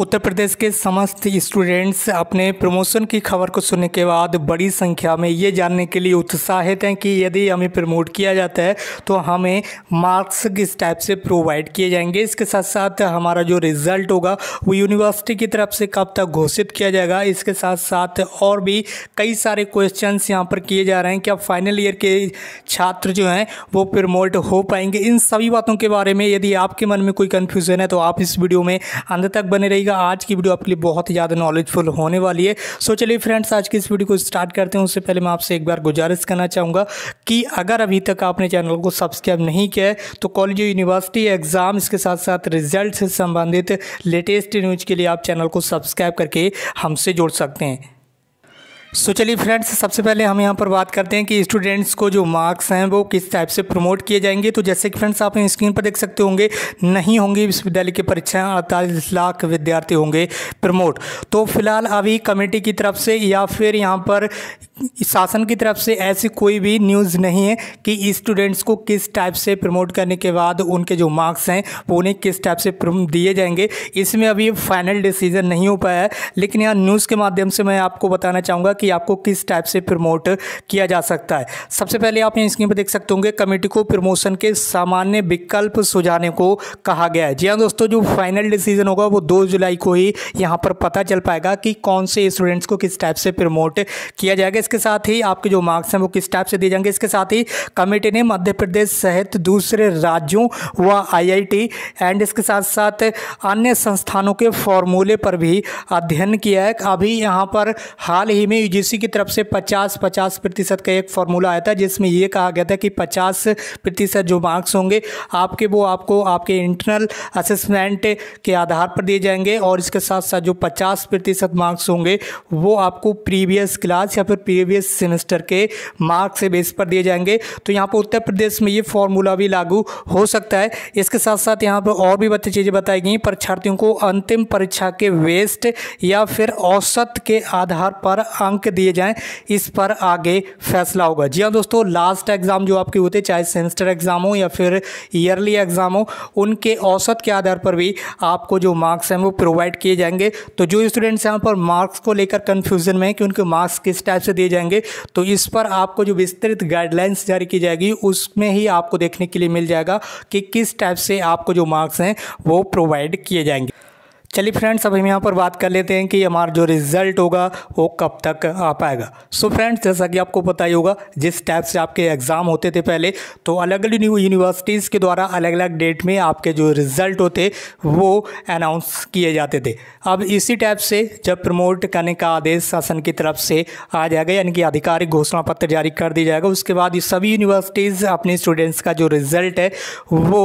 उत्तर प्रदेश के समस्त स्टूडेंट्स अपने प्रमोशन की खबर को सुनने के बाद बड़ी संख्या में ये जानने के लिए उत्साहित हैं कि यदि हमें प्रमोट किया जाता है तो हमें मार्क्स किस टाइप से प्रोवाइड किए जाएंगे इसके साथ साथ हमारा जो रिज़ल्ट होगा वो यूनिवर्सिटी की तरफ से कब तक घोषित किया जाएगा इसके साथ साथ और भी कई सारे क्वेश्चन यहाँ पर किए जा रहे हैं कि अब फाइनल ईयर के छात्र जो हैं वो प्रमोट हो पाएंगे इन सभी बातों के बारे में यदि आपके मन में कोई कन्फ्यूज़न है तो आप इस वीडियो में अंत तक बने रहिए रहिएगा आज की वीडियो आपके लिए बहुत ही ज़्यादा नॉलेजफुल होने वाली है सो चलिए फ्रेंड्स आज की इस वीडियो को स्टार्ट करते हैं उससे पहले मैं आपसे एक बार गुजारिश करना चाहूँगा कि अगर अभी तक आपने चैनल को सब्सक्राइब नहीं किया है तो कॉलेज यूनिवर्सिटी एग्ज़ाम इसके साथ साथ रिजल्ट से संबंधित लेटेस्ट न्यूज़ के लिए आप चैनल को सब्सक्राइब करके हमसे जुड़ सकते हैं सो so, चलिए फ्रेंड्स सबसे पहले हम यहाँ पर बात करते हैं कि स्टूडेंट्स को जो मार्क्स हैं वो किस टाइप से प्रमोट किए जाएंगे तो जैसे कि फ्रेंड्स आप स्क्रीन पर देख सकते होंगे नहीं होंगी विश्वविद्यालय की परीक्षाएं अड़तालीस लाख विद्यार्थी होंगे प्रमोट तो फिलहाल अभी कमेटी की तरफ से या फिर यहाँ पर शासन की तरफ से ऐसी कोई भी न्यूज़ नहीं है कि स्टूडेंट्स को किस टाइप से प्रमोट करने के बाद उनके जो मार्क्स हैं वो उन्हें किस टाइप से दिए जाएंगे इसमें अभी फाइनल डिसीजन नहीं हो पाया है लेकिन यहाँ न्यूज़ के माध्यम से मैं आपको बताना चाहूँगा कि आपको किस टाइप से प्रमोट किया जा सकता है सबसे पहले आप यहाँ स्क्रीन पर देख सकते होंगे कमेटी को प्रमोशन के सामान्य विकल्प सुझाने को कहा गया है जी हाँ दोस्तों जो फाइनल डिसीजन होगा वो दो जुलाई को ही यहाँ पर पता चल पाएगा कि कौन से स्टूडेंट्स को किस टाइप से प्रमोट किया जाएगा इसके साथ ही आपके जो मार्क्स हैं वो किस टाइप से दिए जाएंगे इसके साथ ही कमेटी ने मध्य प्रदेश सहित दूसरे राज्यों व आईआईटी एंड इसके साथ साथ अन्य संस्थानों के फॉर्मूले पर भी अध्ययन किया है अभी यहाँ पर हाल ही में यूजीसी की तरफ से पचास पचास प्रतिशत का एक फॉर्मूला आया था जिसमें यह कहा गया था कि पचास प्रतिशत जो मार्क्स होंगे आपके वो आपको आपके इंटरनल असेसमेंट के आधार पर दिए जाएंगे और इसके साथ साथ जो पचास प्रतिशत मार्क्स होंगे वो आपको प्रीवियस क्लास या फिर प्रीवियस सेमेस्टर के मार्क्स के बेस पर दिए जाएंगे तो यहाँ पर उत्तर प्रदेश में ये फॉर्मूला भी लागू हो सकता है इसके साथ साथ यहाँ पर और भी बच्चे चीज़ें बताई गई परीक्षार्थियों को अंतिम परीक्षा के वेस्ट या फिर औसत के आधार पर अंक दिए जाएँ इस पर आगे फैसला होगा जी हाँ दोस्तों लास्ट एग्ज़ाम जो आपके होते चाहे सेमेस्टर एग्ज़ाम हो या फिर ईयरली एग्ज़ाम हो उनके औसत के आधार पर भी आपको जो मार्क्स हैं वो प्रोवाइड किए जाएंगे तो जो स्टूडेंट्स यहाँ पर मार्क्स को लेकर कन्फ्यूज़न में कि उनके मार्क्स किस टाइप से दिए दिए जाएंगे तो इस पर आपको जो विस्तृत गाइडलाइंस जारी की जाएगी उसमें ही आपको देखने के लिए मिल जाएगा कि किस टाइप से आपको जो मार्क्स हैं वो प्रोवाइड किए जाएंगे चलिए फ्रेंड्स अब हम यहाँ पर बात कर लेते हैं कि हमारा जो रिज़ल्ट होगा वो कब तक आ पाएगा सो फ्रेंड्स जैसा कि आपको पता ही होगा जिस टाइप से आपके एग्ज़ाम होते थे पहले तो अलग अलग यूनिवर्सिटीज़ के द्वारा अलग अलग डेट में आपके जो रिज़ल्ट होते वो अनाउंस किए जाते थे अब इसी टाइप से जब प्रमोट करने का आदेश शासन की तरफ से आ जाएगा यानी कि आधिकारिक घोषणा पत्र जारी कर दिया जाएगा उसके बाद ये सभी यूनिवर्सिटीज़ अपने स्टूडेंट्स का जो रिज़ल्ट है वो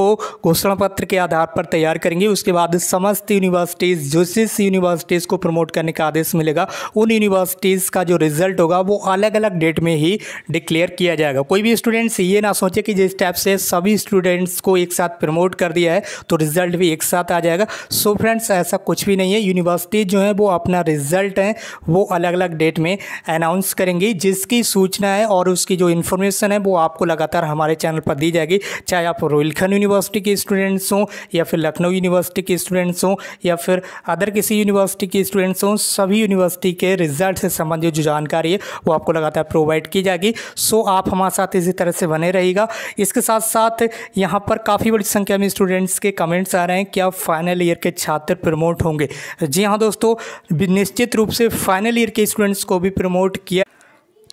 घोषणा पत्र के आधार पर तैयार करेंगे उसके बाद समस्त यूनिवर्सिटी यूनिवर्सिटीज़ जो जिस यूनिवर्सिटीज़ को प्रमोट करने का आदेश मिलेगा उन यूनिवर्सिटीज़ का जो रिजल्ट होगा वो अलग अलग डेट में ही डिक्लेयर किया जाएगा कोई भी स्टूडेंट्स ये ना सोचे कि जिस टाइप से सभी स्टूडेंट्स को एक साथ प्रमोट कर दिया है तो रिजल्ट भी एक साथ आ जाएगा सो फ्रेंड्स ऐसा कुछ भी नहीं है यूनिवर्सिटी जो है वो अपना रिजल्ट है वो अलग अलग डेट में अनाउंस करेंगी जिसकी सूचना है और उसकी जो इन्फॉर्मेशन है वो आपको लगातार हमारे चैनल पर दी जाएगी चाहे आप रोहिलखंड यूनिवर्सिटी के स्टूडेंट्स हों या फिर लखनऊ यूनिवर्सिटी के स्टूडेंट्स हों या फिर फिर अदर किसी यूनिवर्सिटी के स्टूडेंट्स हों सभी यूनिवर्सिटी के रिजल्ट से संबंधित जो जानकारी है वो आपको लगातार प्रोवाइड की जाएगी सो आप हमारे साथ इसी तरह से बने रहेगा इसके साथ साथ यहाँ पर काफ़ी बड़ी संख्या में स्टूडेंट्स के कमेंट्स आ रहे हैं क्या फाइनल ईयर के छात्र प्रमोट होंगे जी हाँ दोस्तों निश्चित रूप से फाइनल ईयर के स्टूडेंट्स को भी प्रमोट किया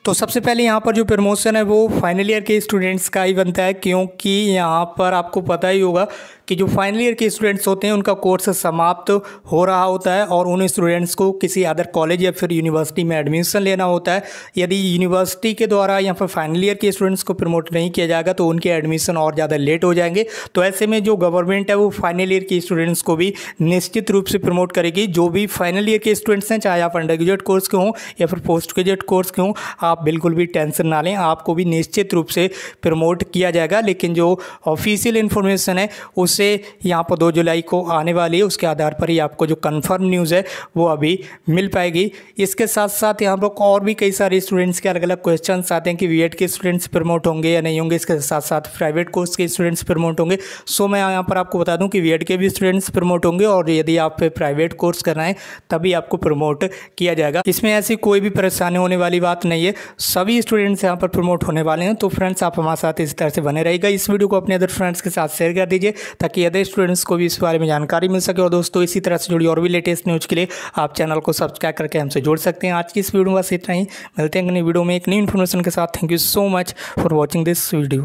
तो सबसे पहले यहाँ पर जो प्रमोशन है वो फाइनल ईयर के स्टूडेंट्स का ही बनता है क्योंकि यहाँ पर आपको पता ही होगा कि जो फाइनल ईयर के स्टूडेंट्स होते हैं उनका कोर्स समाप्त हो रहा होता है और उन स्टूडेंट्स को किसी अदर कॉलेज या फिर यूनिवर्सिटी में एडमिशन लेना होता है यदि यूनिवर्सिटी के द्वारा यहाँ पर फाइनल ईयर के स्टूडेंट्स को प्रमोट नहीं किया जाएगा तो उनके एडमिशन और ज़्यादा लेट हो जाएंगे तो ऐसे में जो गवर्नमेंट है वो फाइनल ईयर के स्टूडेंट्स को भी निश्चित रूप से प्रमोट करेगी जो भी फाइनल ईयर के स्टूडेंट्स हैं चाहे आप अंडर ग्रेजुएट कोर्स के हों या फिर पोस्ट ग्रेजुएट कोर्स के हों आप बिल्कुल भी टेंशन ना लें आपको भी निश्चित रूप से प्रमोट किया जाएगा लेकिन जो ऑफिशियल इन्फॉर्मेशन है उसे यहाँ पर दो जुलाई को आने वाली है उसके आधार पर ही आपको जो कन्फर्म न्यूज़ है वो अभी मिल पाएगी इसके साथ साथ यहाँ पर और भी कई सारे स्टूडेंट्स के अलग अलग क्वेश्चन आते हैं कि वी के स्टूडेंट्स प्रमोट होंगे या नहीं होंगे इसके साथ साथ प्राइवेट कोर्स के स्टूडेंट्स प्रमोट होंगे सो मैं यहाँ पर आपको बता दूँ कि वी के भी स्टूडेंट्स प्रमोट होंगे और यदि आप प्राइवेट कोर्स कर रहे हैं तभी आपको प्रमोट किया जाएगा इसमें ऐसी कोई भी परेशानी होने वाली बात नहीं है सभी स्टूडेंट्स यहाँ पर प्रमोट होने वाले हैं तो फ्रेंड्स आप हमारे साथ इस तरह से बने रहेगा इस वीडियो को अपने अदर फ्रेंड्स के साथ शेयर कर दीजिए ताकि अदर स्टूडेंट्स को भी इस बारे में जानकारी मिल सके और दोस्तों इसी तरह से जुड़ी और भी लेटेस्ट न्यूज़ के लिए आप चैनल को सब्सक्राइब करके हमसे जुड़ सकते हैं आज की इस वीडियो में बस इतना ही मिलते हैं अपनी वीडियो में एक नई इन्फॉर्मेशन के साथ thank you so much for watching this video